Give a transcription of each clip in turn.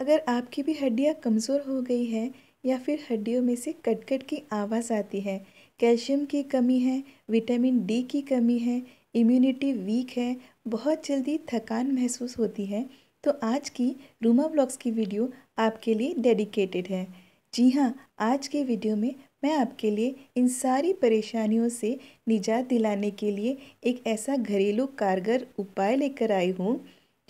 अगर आपकी भी हड्डियाँ कमज़ोर हो गई है या फिर हड्डियों में से कटकट की आवाज़ आती है कैल्शियम की कमी है विटामिन डी की कमी है इम्यूनिटी वीक है बहुत जल्दी थकान महसूस होती है तो आज की रूमा ब्लॉग्स की वीडियो आपके लिए डेडिकेटेड है जी हाँ आज के वीडियो में मैं आपके लिए इन सारी परेशानियों से निजात दिलाने के लिए एक ऐसा घरेलू कारगर उपाय लेकर आई हूँ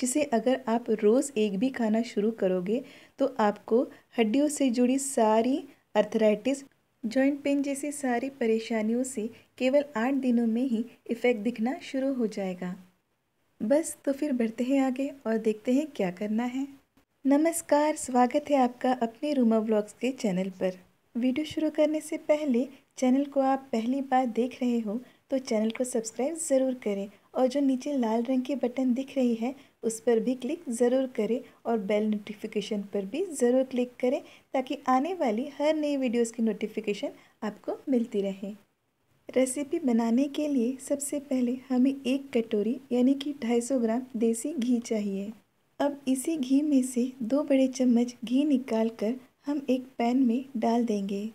जिसे अगर आप रोज़ एक भी खाना शुरू करोगे तो आपको हड्डियों से जुड़ी सारी अर्थराइटिस जॉइंट पेन जैसी सारी परेशानियों से केवल आठ दिनों में ही इफ़ेक्ट दिखना शुरू हो जाएगा बस तो फिर बढ़ते हैं आगे और देखते हैं क्या करना है नमस्कार स्वागत है आपका अपने रूमा ब्लॉग्स के चैनल पर वीडियो शुरू करने से पहले चैनल को आप पहली बार देख रहे हो तो चैनल को सब्सक्राइब ज़रूर करें और जो नीचे लाल रंग की बटन दिख रही है उस पर भी क्लिक ज़रूर करें और बेल नोटिफिकेशन पर भी ज़रूर क्लिक करें ताकि आने वाली हर नई वीडियोस की नोटिफिकेशन आपको मिलती रहे रेसिपी बनाने के लिए सबसे पहले हमें एक कटोरी यानी कि 250 ग्राम देसी घी चाहिए अब इसी घी में से दो बड़े चम्मच घी निकाल कर हम एक पैन में डाल देंगे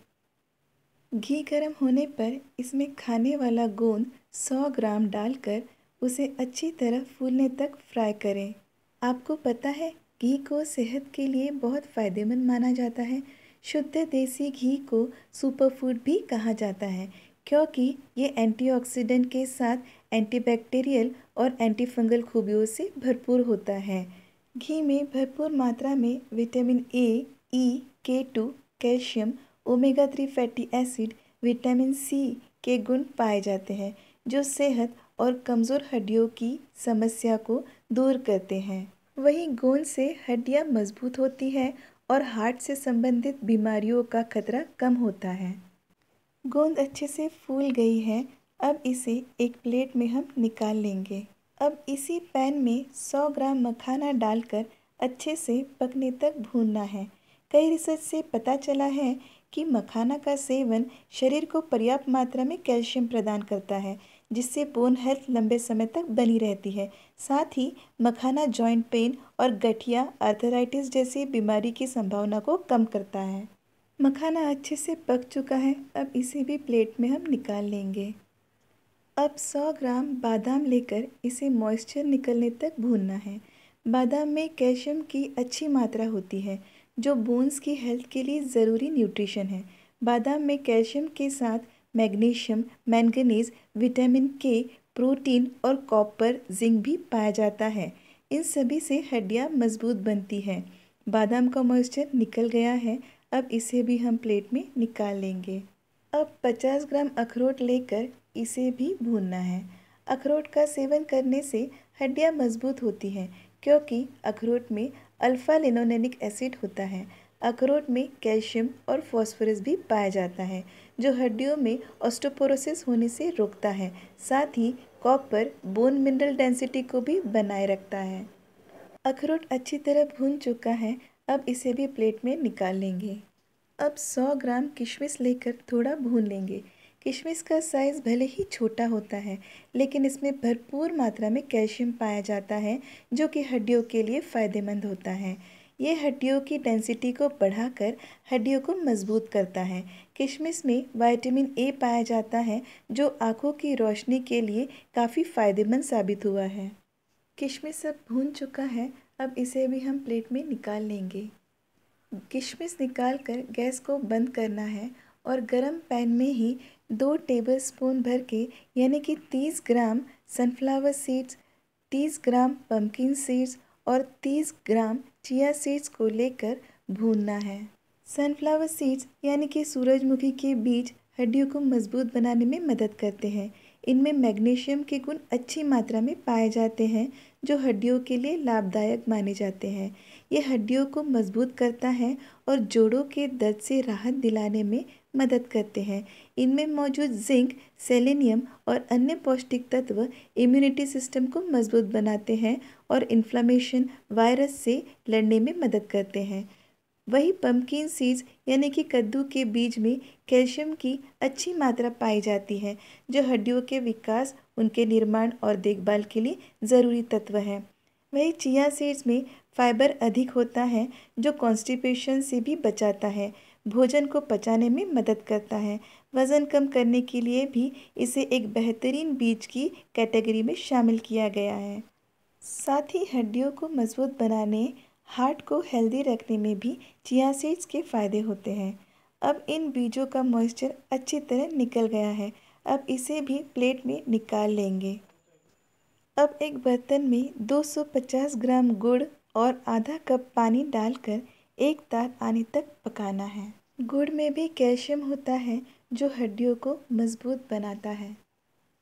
घी गर्म होने पर इसमें खाने वाला गोंद 100 ग्राम डालकर उसे अच्छी तरह फूलने तक फ्राई करें आपको पता है घी को सेहत के लिए बहुत फ़ायदेमंद माना जाता है शुद्ध देसी घी को सुपर फूड भी कहा जाता है क्योंकि ये एंटीऑक्सीडेंट के साथ एंटीबैक्टीरियल और एंटीफंगल खूबियों से भरपूर होता है घी में भरपूर मात्रा में vitamin A E K two calcium omega three fatty acid vitamin C के गुण पाए जाते हैं जो सेहत और कमज़ोर हड्डियों की समस्या को दूर करते हैं वहीं गोंद से हड्डियाँ मजबूत होती हैं और हार्ट से संबंधित बीमारियों का खतरा कम होता है गोंद अच्छे से फूल गई है अब इसे एक प्लेट में हम निकाल लेंगे अब इसी पैन में 100 ग्राम मखाना डालकर अच्छे से पकने तक भूनना है कई रिसर्च से पता चला है कि मखाना का सेवन शरीर को पर्याप्त मात्रा में कैल्शियम प्रदान करता है जिससे बोन हेल्थ लंबे समय तक बनी रहती है साथ ही मखाना जॉइंट पेन और गठिया अर्थराइटिस जैसी बीमारी की संभावना को कम करता है मखाना अच्छे से पक चुका है अब इसे भी प्लेट में हम निकाल लेंगे अब 100 ग्राम बादाम लेकर इसे मॉइस्चर निकलने तक भूनना है बादाम में कैल्शियम की अच्छी मात्रा होती है जो बोन्स की हेल्थ के लिए ज़रूरी न्यूट्रिशन है बादाम में कैल्शियम के साथ magnesium manganese vitamin K protein और कॉपर जिंक भी पाया जाता है इन सभी से हड्डियाँ मजबूत बनती हैं बादाम का मॉइस्चर निकल गया है अब इसे भी हम प्लेट में निकाल लेंगे अब 50 ग्राम अखरोट लेकर इसे भी भूनना है अखरोट का सेवन करने से हड्डियाँ मजबूत होती हैं क्योंकि अखरोट में अल्फ़ा लिनोनिक एसिड होता है अखरोट में कैल्शियम और फॉस्फोरस भी पाया जाता है जो हड्डियों में ऑस्टोपोरोसिस होने से रोकता है साथ ही कॉपर बोन मिनरल डेंसिटी को भी बनाए रखता है अखरोट अच्छी तरह भून चुका है अब इसे भी प्लेट में निकाल लेंगे अब 100 ग्राम किशमिश लेकर थोड़ा भून लेंगे किशमिश का साइज़ भले ही छोटा होता है लेकिन इसमें भरपूर मात्रा में कैल्शियम पाया जाता है जो कि हड्डियों के लिए फ़ायदेमंद होता है ये हड्डियों की डेंसिटी को बढ़ाकर हड्डियों को मजबूत करता है किशमिश में विटामिन ए पाया जाता है जो आँखों की रोशनी के लिए काफ़ी फ़ायदेमंद साबित हुआ है किशमिश सब भून चुका है अब इसे भी हम प्लेट में निकाल लेंगे किशमिश निकाल कर गैस को बंद करना है और गरम पैन में ही दो टेबल स्पून भर के यानी कि तीस ग्राम सनफ्लावर सीड्स तीस ग्राम पम्पकिन सीड्स और तीस ग्राम चिया सीड्स को लेकर भूनना है सनफ्लावर सीड्स यानी कि सूरजमुखी के बीज हड्डियों को मजबूत बनाने में मदद करते हैं इनमें मैग्नीशियम के गुण अच्छी मात्रा में पाए जाते हैं जो हड्डियों के लिए लाभदायक माने जाते हैं ये हड्डियों को मजबूत करता है और जोड़ों के दर्द से राहत दिलाने में मदद करते हैं इनमें मौजूद जिंक सेलेनियम और अन्य पौष्टिक तत्व इम्यूनिटी सिस्टम को मजबूत बनाते हैं और इन्फ्लामेशन वायरस से लड़ने में मदद करते हैं वही पम्पकिन सीड्स यानी कि कद्दू के बीज में कैल्शियम की अच्छी मात्रा पाई जाती है जो हड्डियों के विकास उनके निर्माण और देखभाल के लिए ज़रूरी तत्व है वही चिया सीड्स में फाइबर अधिक होता है जो कॉन्स्टिपेशन से भी बचाता है भोजन को पचाने में मदद करता है वज़न कम करने के लिए भी इसे एक बेहतरीन बीज की कैटेगरी में शामिल किया गया है साथ ही हड्डियों को मजबूत बनाने हार्ट को हेल्दी रखने में भी चिया सीड्स के फ़ायदे होते हैं अब इन बीजों का मॉइस्चर अच्छी तरह निकल गया है अब इसे भी प्लेट में निकाल लेंगे अब एक बर्तन में 250 ग्राम गुड़ और आधा कप पानी डालकर एक तार आने तक पकाना है गुड़ में भी कैल्शियम होता है जो हड्डियों को मज़बूत बनाता है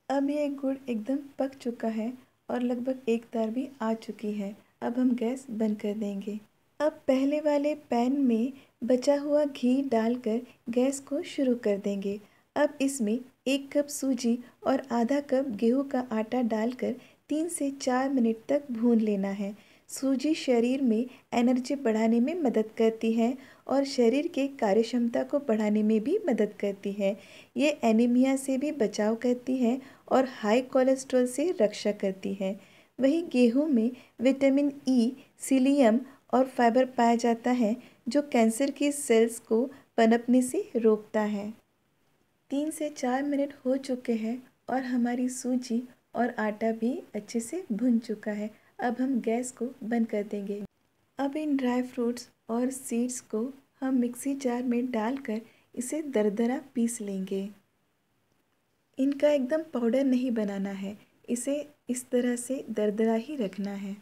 अब ये गुड़ एकदम पक चुका है और लगभग एक तार भी आ चुकी है अब हम गैस बंद कर देंगे अब पहले वाले पैन में बचा हुआ घी डालकर गैस को शुरू कर देंगे अब इसमें एक कप सूजी और आधा कप गेहूं का आटा डालकर तीन से चार मिनट तक भून लेना है सूजी शरीर में एनर्जी बढ़ाने में मदद करती है और शरीर के कार्यक्षमता को बढ़ाने में भी मदद करती है ये एनीमिया से भी बचाव करती है और हाई कोलेस्ट्रॉल से रक्षा करती है वहीं गेहूं में विटामिन ई e, सिलियम और फाइबर पाया जाता है जो कैंसर की सेल्स को पनपने से रोकता है तीन से चार मिनट हो चुके हैं और हमारी सूजी और आटा भी अच्छे से भुन चुका है अब हम गैस को बंद कर देंगे अब इन ड्राई फ्रूट्स और सीड्स को हम मिक्सी जार में डालकर इसे दरदरा पीस लेंगे इनका एकदम पाउडर नहीं बनाना है इसे इस तरह से दरदरा ही रखना है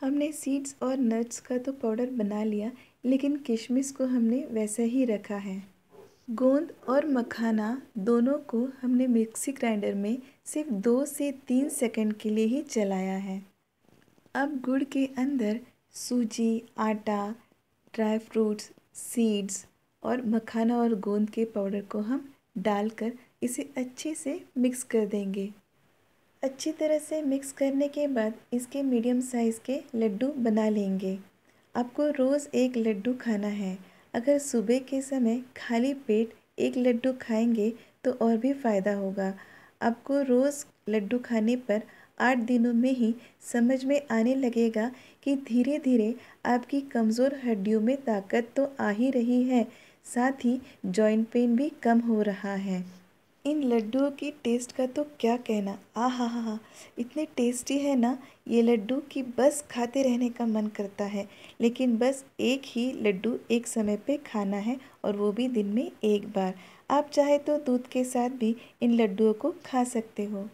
हमने सीड्स और नट्स का तो पाउडर बना लिया लेकिन किशमिश को हमने वैसे ही रखा है गोंद और मखाना दोनों को हमने मिक्सी ग्राइंडर में सिर्फ दो से तीन सेकंड के लिए ही चलाया है अब गुड़ के अंदर सूजी आटा ड्राई फ्रूट्स सीड्स और मखाना और गोंद के पाउडर को हम डालकर इसे अच्छे से मिक्स कर देंगे अच्छी तरह से मिक्स करने के बाद इसके मीडियम साइज़ के लड्डू बना लेंगे आपको रोज़ एक लड्डू खाना है अगर सुबह के समय खाली पेट एक लड्डू खाएंगे तो और भी फ़ायदा होगा आपको रोज़ लड्डू खाने पर आठ दिनों में ही समझ में आने लगेगा कि धीरे धीरे आपकी कमज़ोर हड्डियों में ताकत तो आ ही रही है साथ ही जॉइंट पेन भी कम हो रहा है इन लड्डुओं की टेस्ट का तो क्या कहना आ हा हा हा इतने टेस्टी है ना ये लड्डू कि बस खाते रहने का मन करता है लेकिन बस एक ही लड्डू एक समय पे खाना है और वो भी दिन में एक बार आप चाहे तो दूध के साथ भी इन लड्डुओं को खा सकते हो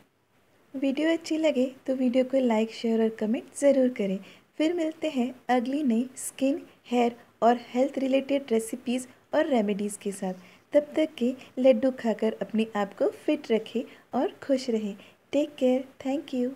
वीडियो अच्छी लगे तो वीडियो को लाइक शेयर और कमेंट ज़रूर करें फिर मिलते हैं अगली नई स्किन हेयर और हेल्थ रिलेटेड रेसिपीज़ और रेमेडीज़ के साथ तब तक के लड्डू खाकर अपने आप को फिट रखें और खुश रहें टेक केयर थैंक यू